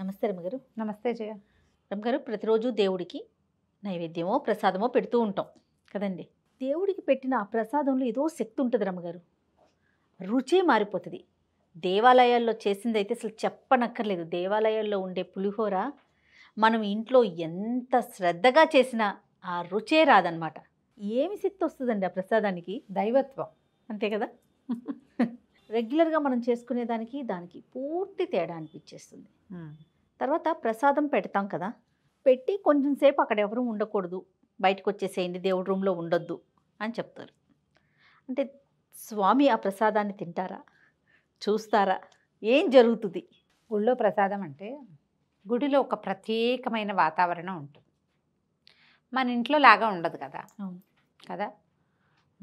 నమస్తే రమగారు నమస్తే జయ రమగారు ప్రతిరోజు దేవుడికి నైవేద్యమో ప్రసాదమో పెడుతూ ఉంటాం కదండి దేవుడికి పెట్టిన ఆ ప్రసాదంలో ఏదో శక్తి ఉంటుంది రమ్మగారు రుచే మారిపోతుంది దేవాలయాల్లో చేసింది అయితే అసలు చెప్పనక్కర్లేదు దేవాలయాల్లో ఉండే పులిహోర మనం ఇంట్లో ఎంత శ్రద్ధగా చేసినా ఆ రుచే రాదనమాట ఏమి శక్తి వస్తుందండి ఆ ప్రసాదానికి దైవత్వం అంతే కదా రెగ్యులర్గా మనం చేసుకునే దానికి దానికి పూర్తి తేడా అనిపించేస్తుంది తర్వాత ప్రసాదం పెడతాం కదా పెట్టి కొంచెం సేపు అక్కడ ఎవరు ఉండకూడదు బయటకు వచ్చేసేయండి దేవుడి రూమ్లో ఉండొద్దు అని చెప్తారు అంటే స్వామి ఆ ప్రసాదాన్ని తింటారా చూస్తారా ఏం జరుగుతుంది గుళ్ళో ప్రసాదం అంటే గుడిలో ఒక ప్రత్యేకమైన వాతావరణం ఉంటుంది మన ఇంట్లో లాగా ఉండదు కదా కదా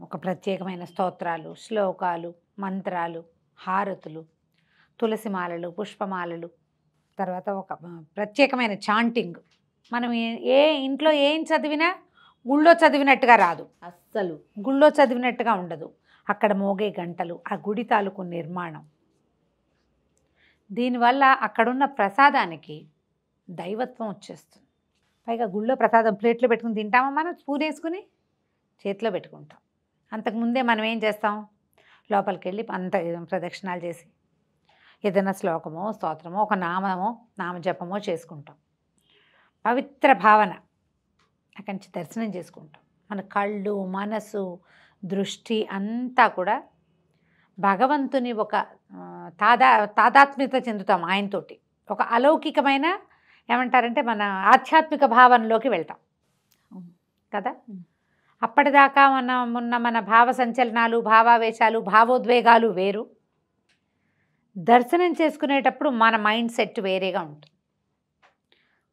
ఒక ప్రత్యేకమైన స్తోత్రాలు శ్లోకాలు మంత్రాలు హారతులు తులసి మాలలు పుష్పమాలలు తర్వాత ఒక ప్రత్యేకమైన చాంటింగ్ మనం ఏ ఇంట్లో ఏం చదివినా గుళ్ళో చదివినట్టుగా రాదు అస్సలు గుళ్ళో చదివినట్టుగా ఉండదు అక్కడ మోగే గంటలు ఆ గుడి తాలూకు నిర్మాణం దీనివల్ల అక్కడున్న ప్రసాదానికి దైవత్వం వచ్చేస్తుంది పైగా గుళ్ళో ప్రసాదం ప్లేట్లో పెట్టుకుని తింటామా మనం స్పూన్ వేసుకుని చేతిలో పెట్టుకుంటాం అంతకుముందే మనం ఏం చేస్తాం లోపలికి వెళ్ళి అంత ప్రదక్షిణాలు చేసి ఏదైనా శ్లోకమో స్తోత్రమో ఒక నామమో నామజపమో చేసుకుంటాం పవిత్ర భావన అక్కడి నుంచి దర్శనం చేసుకుంటాం మన కళ్ళు మనసు దృష్టి అంతా కూడా భగవంతుని ఒక తాదా తాదాత్మ్యత చెందుతాం ఆయనతోటి ఒక అలౌకికమైన ఏమంటారంటే మన ఆధ్యాత్మిక భావనలోకి వెళ్తాం కదా అప్పటిదాకా మనం ఉన్న మన భావ సంచలనాలు భావావేశాలు భావోద్వేగాలు వేరు దర్శనం చేసుకునేటప్పుడు మన మైండ్ సెట్ వేరేగా ఉంటుంది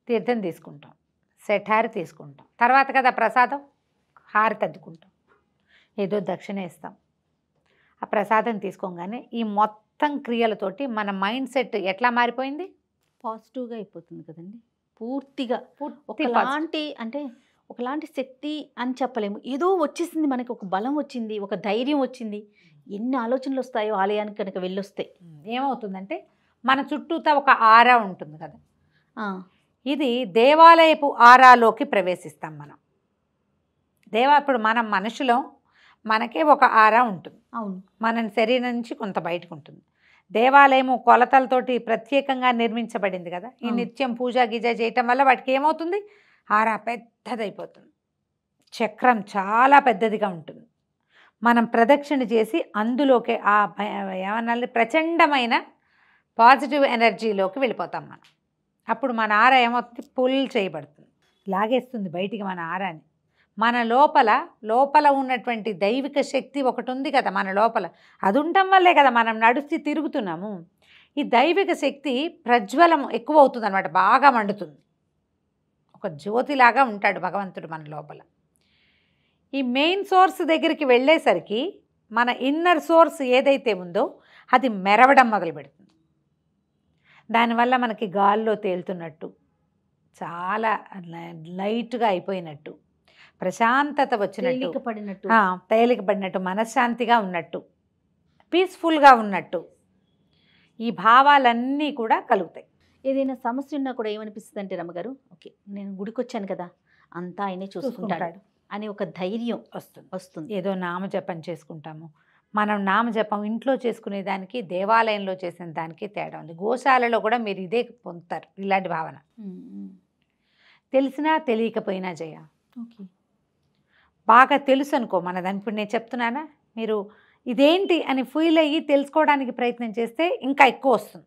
తీర్థం తీసుకుంటాం హారి తీసుకుంటాం తర్వాత కదా ప్రసాదం హారి తద్దుకుంటాం ఏదో దక్షిణ ఇస్తాం ఆ ప్రసాదం తీసుకోగానే ఈ మొత్తం క్రియలతోటి మన మైండ్ సెట్ ఎట్లా మారిపోయింది పాజిటివ్గా అయిపోతుంది కదండి పూర్తిగా పూర్తి అంటే ఒకలాంటి శక్తి అని చెప్పలేము ఏదో వచ్చేసింది మనకి ఒక బలం వచ్చింది ఒక ధైర్యం వచ్చింది ఎన్ని ఆలోచనలు వస్తాయో ఆలయానికి కనుక వెళ్ళొస్తే ఏమవుతుందంటే మన చుట్టూతా ఒక ఆరా ఉంటుంది కదా ఇది దేవాలయపు ఆరాలోకి ప్రవేశిస్తాం మనం దేవా ఇప్పుడు మనం మనుషులం మనకే ఒక ఆరా ఉంటుంది అవును మన శరీరం నుంచి కొంత బయటకు ఉంటుంది దేవాలయము కొలతలతోటి ప్రత్యేకంగా నిర్మించబడింది కదా ఈ నిత్యం పూజ గీజ చేయటం వల్ల వాటికి ఏమవుతుంది ఆరా పెద్దదైపోతుంది చక్రం చాలా పెద్దదిగా ఉంటుంది మనం ప్రదక్షిణ చేసి అందులోకి ఆ ఏమన్నా ప్రచండమైన పాజిటివ్ ఎనర్జీలోకి వెళ్ళిపోతాం మనం అప్పుడు మన ఆర ఏమవుతుంది పుల్ చేయబడుతుంది లాగేస్తుంది బయటికి మన ఆరాన్ని మన లోపల లోపల ఉన్నటువంటి దైవిక శక్తి ఒకటి ఉంది కదా మన లోపల అది ఉండటం వల్లే కదా మనం నడుస్తూ తిరుగుతున్నాము ఈ దైవిక శక్తి ప్రజ్వలం ఎక్కువ అవుతుంది అనమాట బాగా మండుతుంది ఒక జ్యోతిలాగా ఉంటాడు భగవంతుడు మన లోపల ఈ మెయిన్ సోర్స్ దగ్గరికి వెళ్ళేసరికి మన ఇన్నర్ సోర్స్ ఏదైతే ఉందో అది మెరవడం మొదలు పెడుతుంది దానివల్ల మనకి గాల్లో తేలుతున్నట్టు చాలా లైట్గా అయిపోయినట్టు ప్రశాంతత వచ్చినట్టు పడినట్టు తేలిక పడినట్టు మనశ్శాంతిగా ఉన్నట్టు పీస్ఫుల్గా ఉన్నట్టు ఈ భావాలన్నీ కూడా కలుగుతాయి ఏదైనా సమస్య ఉన్నా కూడా ఏమనిపిస్తుంది అంటే రమ్మగారు ఓకే నేను గుడికి వచ్చాను కదా అంతా ఆయనే చూసుకుంటాడు అనే ఒక ధైర్యం వస్తుంది వస్తుంది ఏదో నామజపం చేసుకుంటాము మనం నామజపం ఇంట్లో చేసుకునే దానికి దేవాలయంలో చేసిన దానికి తేడా ఉంది గోశాలలో కూడా మీరు ఇదే పొందుతారు ఇలాంటి భావన తెలిసినా తెలియకపోయినా జయ ఓకే బాగా తెలుసు అనుకో మన దాని ఇప్పుడు నేను చెప్తున్నానా మీరు ఇదేంటి అని ఫీల్ అయ్యి తెలుసుకోవడానికి ప్రయత్నం చేస్తే ఇంకా ఎక్కువ వస్తుంది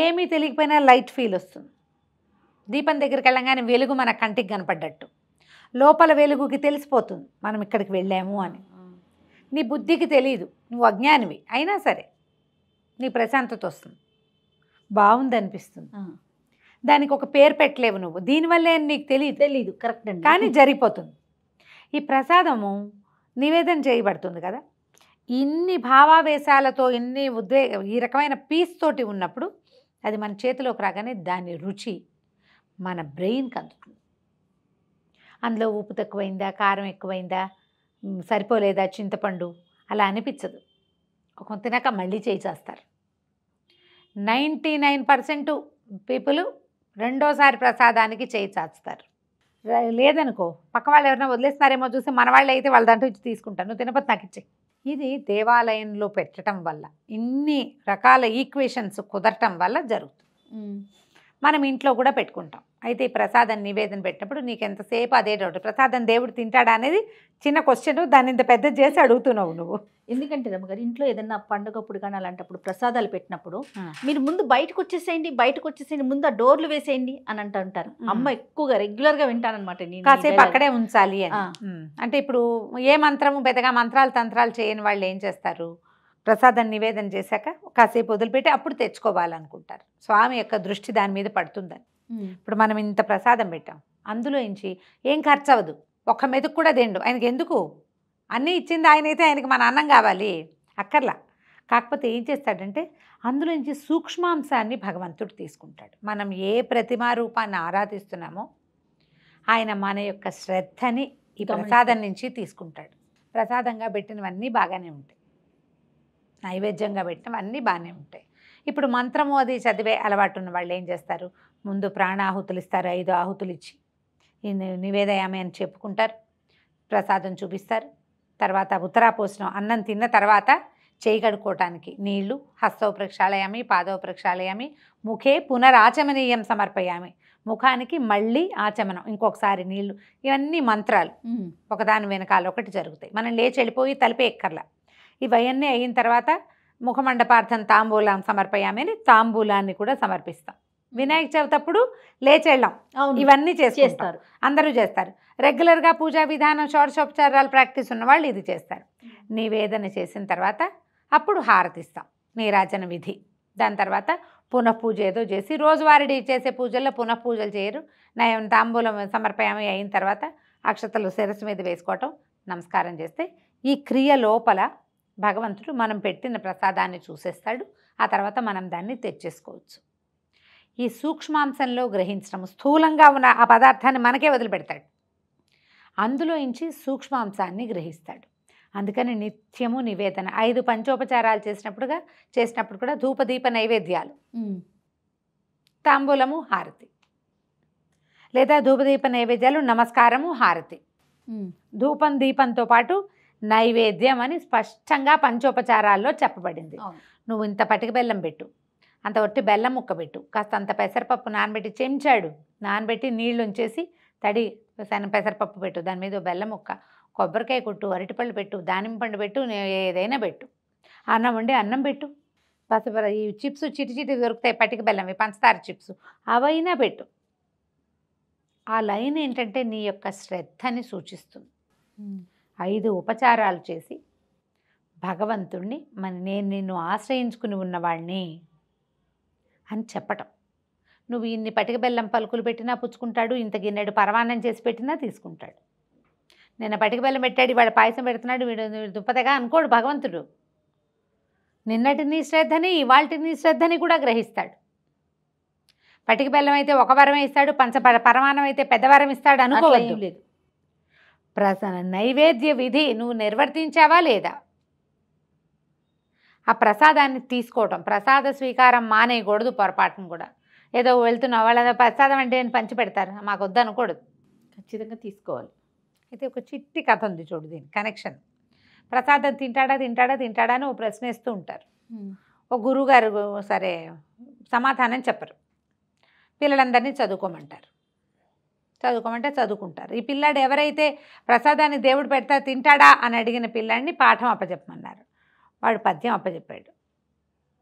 ఏమీ తెలియకపోయినా లైట్ ఫీల్ వస్తుంది దీపం దగ్గరికి వెళ్ళగానే వెలుగు మన కంటికి కనపడ్డట్టు లోపల వెలుగుకి తెలిసిపోతుంది మనం ఇక్కడికి వెళ్ళాము అని నీ బుద్ధికి తెలియదు నువ్వు అజ్ఞానివి అయినా సరే నీ ప్రశాంతత వస్తుంది బాగుంది అనిపిస్తుంది దానికి ఒక పేరు పెట్టలేవు నువ్వు దీనివల్ల నీకు తెలియదు తెలియదు కరెక్ట్ కానీ జరిగిపోతుంది ఈ ప్రసాదము నివేదన చేయబడుతుంది కదా ఇన్ని భావావేశాలతో ఇన్ని ఉద్వేగ ఈ రకమైన పీస్ తోటి ఉన్నప్పుడు అది మన చేతిలోకి రాగానే దాని రుచి మన బ్రెయిన్కి అందుతుంది అందులో ఉప్పు తక్కువైందా కారం ఎక్కువైందా సరిపోలేదా చింతపండు అలా అనిపించదు కొంత తినాక మళ్ళీ చేయి చేస్తారు నైంటీ నైన్ పర్సెంట్ పీపుల్ రెండోసారి ప్రసాదానికి చేయి చాస్తారు లేదనుకో పక్క వాళ్ళు ఎవరైనా వదిలేస్తారేమో చూసి మన వాళ్ళు అయితే వాళ్ళ దాంట్లో ఇచ్చి తీసుకుంటాను తినపతి నాకు ఇచ్చే ఇది దేవాలయంలో పెట్టడం వల్ల ఇన్ని రకాల ఈక్వేషన్స్ కుదరటం వల్ల జరుగుతుంది మనం ఇంట్లో కూడా పెట్టుకుంటాం అయితే ఈ ప్రసాదం నివేదన పెట్టినప్పుడు నీకు ఎంతసేపు అదే డౌట్ ప్రసాదం దేవుడు తింటాడా అనేది చిన్న క్వశ్చన్ దాన్ని ఇంత పెద్ద చేసి అడుగుతున్నావు నువ్వు ఎందుకంటే రమ్మగారు ఇంట్లో ఏదన్నా పండుగప్పుడు కానీ అలాంటప్పుడు ప్రసాదాలు పెట్టినప్పుడు మీరు ముందు బయటకు వచ్చేసేయండి బయటకు వచ్చేసేయండి ముందు ఆ డోర్లు వేసేయండి అని అంటూ ఉంటారు అమ్మ ఎక్కువగా రెగ్యులర్గా వింటానమాట నేను కాసేపు అక్కడే ఉంచాలి అని అంటే ఇప్పుడు ఏ మంత్రము పెద్దగా మంత్రాలు తంత్రాలు చేయని వాళ్ళు ఏం చేస్తారు ప్రసాదం నివేదన చేశాక కాసేపు వదిలిపెట్టి అప్పుడు తెచ్చుకోవాలనుకుంటారు స్వామి యొక్క దృష్టి దాని మీద పడుతుందని ఇప్పుడు మనం ఇంత ప్రసాదం పెట్టాం అందులో ఇంచి ఏం ఖర్చు అవ్వదు ఒక్క మెతుకు కూడా తిండు ఆయనకి ఎందుకు అన్నీ ఇచ్చింది ఆయన అయితే ఆయనకి మన అన్నం కావాలి అక్కర్లా కాకపోతే ఏం చేస్తాడంటే అందులో నుంచి సూక్ష్మాంశాన్ని భగవంతుడు తీసుకుంటాడు మనం ఏ ప్రతిమా రూపాన్ని ఆరాధిస్తున్నామో ఆయన మన యొక్క శ్రద్ధని ఈ ప్రసాదం నుంచి తీసుకుంటాడు ప్రసాదంగా పెట్టినవన్నీ బాగానే ఉంటాయి నైవేద్యంగా పెట్టినవన్నీ బాగానే ఉంటాయి ఇప్పుడు మంత్రము అది చదివే అలవాటు ఉన్న వాళ్ళు ఏం చేస్తారు ముందు ప్రాణాహుతులు ఇస్తారు ఐదు ఆహుతులు ఇచ్చి నివేదయామే అని చెప్పుకుంటారు ప్రసాదం చూపిస్తారు తర్వాత పోసిన అన్నం తిన్న తర్వాత చేయి కడుక్కోవటానికి నీళ్లు హస్తవ ప్రక్షాళయామి పాదవ ప్రక్షాళయామి ముఖే పునరాచమనీయం సమర్పయామి ముఖానికి మళ్ళీ ఆచమనం ఇంకొకసారి నీళ్లు ఇవన్నీ మంత్రాలు ఒకదాని వెనకాల ఒకటి జరుగుతాయి మనం లేచి వెళ్ళిపోయి తలిపే ఎక్కర్లా ఇవన్నీ అయిన తర్వాత ముఖమండపార్థం తాంబూలాం సమర్పయామని అని తాంబూలాన్ని కూడా సమర్పిస్తాం వినాయక చవితి అప్పుడు లేచేళ్ళం ఇవన్నీ చేస్తారు అందరూ చేస్తారు రెగ్యులర్గా పూజా విధానం షోడశోపచారాలు ప్రాక్టీస్ ఉన్నవాళ్ళు ఇది చేస్తారు నివేదన చేసిన తర్వాత అప్పుడు హారతిస్తాం నీరాజన విధి దాని తర్వాత పునఃపూజ ఏదో చేసి రోజువారీ చేసే పూజల్లో పునఃపూజలు చేయరు నయం తాంబూలం సమర్పయామి అయిన తర్వాత అక్షతలు శిరస్సు మీద వేసుకోవటం నమస్కారం చేస్తే ఈ క్రియ లోపల భగవంతుడు మనం పెట్టిన ప్రసాదాన్ని చూసేస్తాడు ఆ తర్వాత మనం దాన్ని తెచ్చేసుకోవచ్చు ఈ సూక్ష్మాంశంలో గ్రహించడం స్థూలంగా ఉన్న ఆ పదార్థాన్ని మనకే వదిలిపెడతాడు అందులో ఇంచి సూక్ష్మాంశాన్ని గ్రహిస్తాడు అందుకని నిత్యము నివేదన ఐదు పంచోపచారాలు చేసినప్పుడుగా చేసినప్పుడు కూడా ధూపదీప నైవేద్యాలు తాంబూలము హారతి లేదా ధూపదీప నైవేద్యాలు నమస్కారము హారతి ధూపం దీపంతో పాటు నైవేద్యం అని స్పష్టంగా పంచోపచారాల్లో చెప్పబడింది నువ్వు ఇంత పటిక బెల్లం పెట్టు అంత ఒట్టి బెల్లం ముక్క పెట్టు కాస్త అంత పెసరపప్పు నానబెట్టి చెంచాడు నానబెట్టి నీళ్ళు ఉంచేసి తడి శన పెసరపప్పు పెట్టు దాని మీద బెల్లం ముక్క కొబ్బరికాయ కొట్టు అరటిపళ్ళు పెట్టు దానిమ్మ పండు పెట్టు ఏదైనా పెట్టు అన్నం వండి అన్నం పెట్టు పసపర ఈ చిప్స్ చిటి చిటి దొరుకుతాయి పటిక బెల్లం ఈ పంచదార చిప్స్ అవైనా పెట్టు ఆ లైన్ ఏంటంటే నీ యొక్క శ్రద్ధని సూచిస్తుంది ఐదు ఉపచారాలు చేసి భగవంతుణ్ణి మన నేను నిన్ను ఆశ్రయించుకుని ఉన్నవాడిని అని చెప్పటం నువ్వు ఇన్ని పటిక బెల్లం పలుకులు పెట్టినా పుచ్చుకుంటాడు ఇంత గిన్నెడు పరమాన్నం చేసి పెట్టినా తీసుకుంటాడు నిన్న పటిక బెల్లం పెట్టాడు వాడు పాయసం పెడుతున్నాడు వీడు దుప్పతగా అనుకోడు భగవంతుడు నిన్నటిని శ్రద్ధని ఇవాళటిని శ్రద్ధని కూడా గ్రహిస్తాడు పటిక బెల్లం అయితే ఒక వరం ఇస్తాడు పంచ పరమానం అయితే పెద్ద వరం ఇస్తాడు అనుకోవద్దు ప్రసన్న నైవేద్య విధి నువ్వు నిర్వర్తించావా లేదా ఆ ప్రసాదాన్ని తీసుకోవటం ప్రసాద స్వీకారం మానేయకూడదు పొరపాటును కూడా ఏదో వెళ్తున్న వాళ్ళ ప్రసాదం అంటే పంచి పెడతారు మాకు వద్దనకూడదు ఖచ్చితంగా తీసుకోవాలి అయితే ఒక చిట్టి కథ ఉంది చూడు దీని కనెక్షన్ ప్రసాదం తింటాడా తింటాడా తింటాడా అని ఓ ప్రశ్న వేస్తూ ఉంటారు ఓ గురువుగారు సరే సమాధానం చెప్పరు పిల్లలందరినీ చదువుకోమంటారు చదువుకోమంటే చదువుకుంటారు ఈ పిల్లాడు ఎవరైతే ప్రసాదాన్ని దేవుడు పెడతా తింటాడా అని అడిగిన పిల్లాడిని పాఠం అప్పచెప్పమన్నారు వాడు పద్యం అప్పచెప్పాడు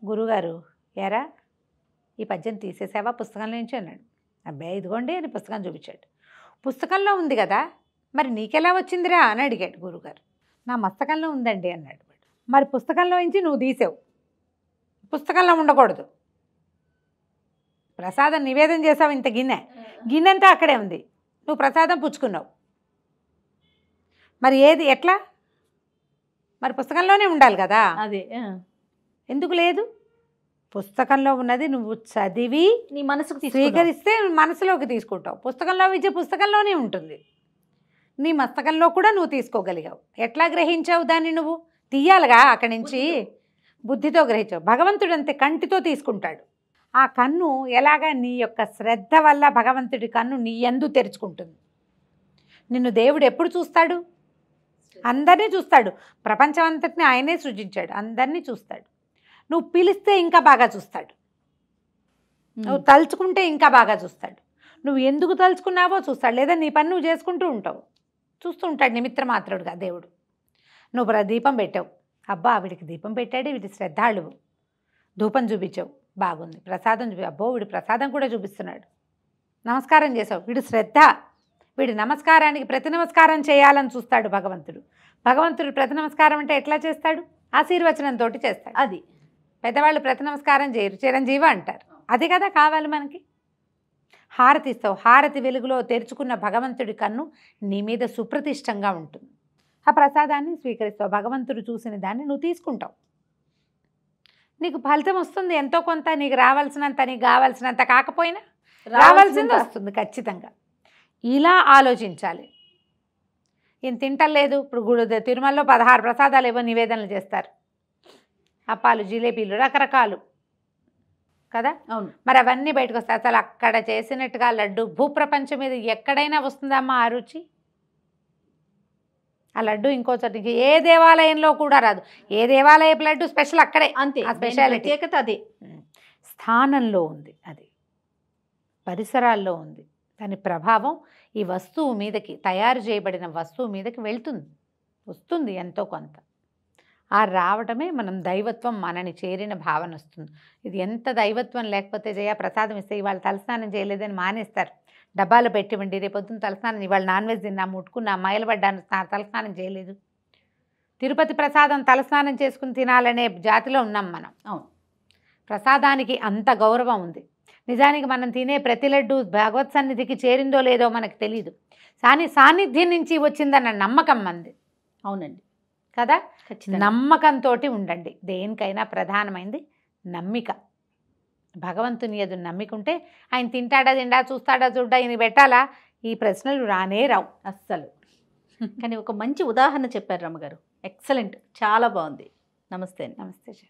గురుగారు ఎరా ఈ పద్యం తీసేసావా పుస్తకంలో నుంచి అన్నాడు అబ్బాయి ఇదిగోండి అని పుస్తకం చూపించాడు పుస్తకంలో ఉంది కదా మరి నీకెలా వచ్చిందిరా అని అడిగాడు గురుగారు నా మస్తకంలో ఉందండి అన్నాడు మరి పుస్తకంలో నుంచి నువ్వు తీసావు పుస్తకంలో ఉండకూడదు ప్రసాదం నివేదన చేసావు ఇంత గిన్నె గిన్నె అంతా అక్కడే ఉంది నువ్వు ప్రసాదం పుచ్చుకున్నావు మరి ఏది ఎట్లా మరి పుస్తకంలోనే ఉండాలి కదా అదే ఎందుకు లేదు పుస్తకంలో ఉన్నది నువ్వు చదివి నీ మనసుకు స్వీకరిస్తే మనసులోకి తీసుకుంటావు పుస్తకంలో విద్య పుస్తకంలోనే ఉంటుంది నీ మస్తకంలో కూడా నువ్వు తీసుకోగలిగావు ఎట్లా గ్రహించావు దాన్ని నువ్వు తీయాలిగా అక్కడి నుంచి బుద్ధితో గ్రహించావు భగవంతుడు అంతే కంటితో తీసుకుంటాడు ఆ కన్ను ఎలాగ నీ యొక్క శ్రద్ధ వల్ల భగవంతుడి కన్ను నీ ఎందు తెరుచుకుంటుంది నిన్ను దేవుడు ఎప్పుడు చూస్తాడు అందరినీ చూస్తాడు ప్రపంచం అంతటిని ఆయనే సృజించాడు అందరినీ చూస్తాడు నువ్వు పిలిస్తే ఇంకా బాగా చూస్తాడు నువ్వు తలుచుకుంటే ఇంకా బాగా చూస్తాడు నువ్వు ఎందుకు తలుచుకున్నావో చూస్తాడు లేదా నీ పని నువ్వు చేసుకుంటూ ఉంటావు చూస్తూ ఉంటాడు నిమిత్ర మాత్రుడుగా దేవుడు నువ్వు దీపం పెట్టావు అబ్బా వీడికి దీపం పెట్టాడు వీటి శ్రద్ధాళువు ధూపం చూపించావు బాగుంది ప్రసాదం చూపి అబ్బో వీడు ప్రసాదం కూడా చూపిస్తున్నాడు నమస్కారం చేసావు వీడు శ్రద్ధ వీడి నమస్కారానికి ప్రతి నమస్కారం చేయాలని చూస్తాడు భగవంతుడు భగవంతుడు ప్రతి నమస్కారం అంటే ఎట్లా చేస్తాడు ఆశీర్వచనంతో చేస్తాడు అది పెద్దవాళ్ళు ప్రతి నమస్కారం చేయరు చిరంజీవి అంటారు అది కదా కావాలి మనకి హారతి ఇస్తావు హారతి వెలుగులో తెరుచుకున్న భగవంతుడి కన్ను నీ మీద సుప్రతిష్టంగా ఉంటుంది ఆ ప్రసాదాన్ని స్వీకరిస్తావు భగవంతుడు చూసిన దాన్ని నువ్వు తీసుకుంటావు నీకు ఫలితం వస్తుంది ఎంతో కొంత నీకు రావాల్సినంత నీకు కావాల్సినంత కాకపోయినా రావాల్సింది వస్తుంది ఖచ్చితంగా ఇలా ఆలోచించాలి ఈయన తింటలేదు ఇప్పుడు గుడి తిరుమలలో పదహారు ప్రసాదాలు ఏవో నివేదనలు చేస్తారు అప్పాలు జిలేబీలు రకరకాలు కదా అవును మరి అవన్నీ బయటకు వస్తాయి అసలు అక్కడ చేసినట్టుగా లడ్డు భూప్రపంచం మీద ఎక్కడైనా వస్తుందమ్మా ఆ రుచి ఆ లడ్డు ఇంకో చోటికి ఏ దేవాలయంలో కూడా రాదు ఏ దేవాలయపు లడ్డు స్పెషల్ అక్కడే అంతే ఆ ప్రత్యేకత అదే స్థానంలో ఉంది అది పరిసరాల్లో ఉంది దాని ప్రభావం ఈ వస్తువు మీదకి తయారు చేయబడిన వస్తువు మీదకి వెళ్తుంది వస్తుంది ఎంతో కొంత ఆ రావడమే మనం దైవత్వం మనని చేరిన భావన వస్తుంది ఇది ఎంత దైవత్వం లేకపోతే జయ ప్రసాదం ఇస్తే ఇవాళ తలస్నానం చేయలేదని మానేస్తారు డబ్బాలు పెట్టివ్వండి రేపొద్దున తలస్నానం ఇవాళ నాన్ వెజ్ తిన్నా ముట్టుకున్నా మైలబడ్డాను తలస్నానం చేయలేదు తిరుపతి ప్రసాదం తలస్నానం చేసుకుని తినాలనే జాతిలో ఉన్నాం మనం అవును ప్రసాదానికి అంత గౌరవం ఉంది నిజానికి మనం తినే ప్రతి లడ్డు భగవత్ సన్నిధికి చేరిందో లేదో మనకు తెలియదు సాని సాన్నిధ్యం నుంచి వచ్చిందన్న నమ్మకం మంది అవునండి కదా నమ్మకంతో ఉండండి దేనికైనా ప్రధానమైంది నమ్మిక భగవంతుని ఎదు నమ్మికుంటే ఆయన తింటాడా తిండా చూస్తాడా చూడ్డా ఈయన పెట్టాలా ఈ ప్రశ్నలు రానే రావు అస్సలు కానీ ఒక మంచి ఉదాహరణ చెప్పారు రమ్మగారు ఎక్సలెంట్ చాలా బాగుంది నమస్తే నమస్తే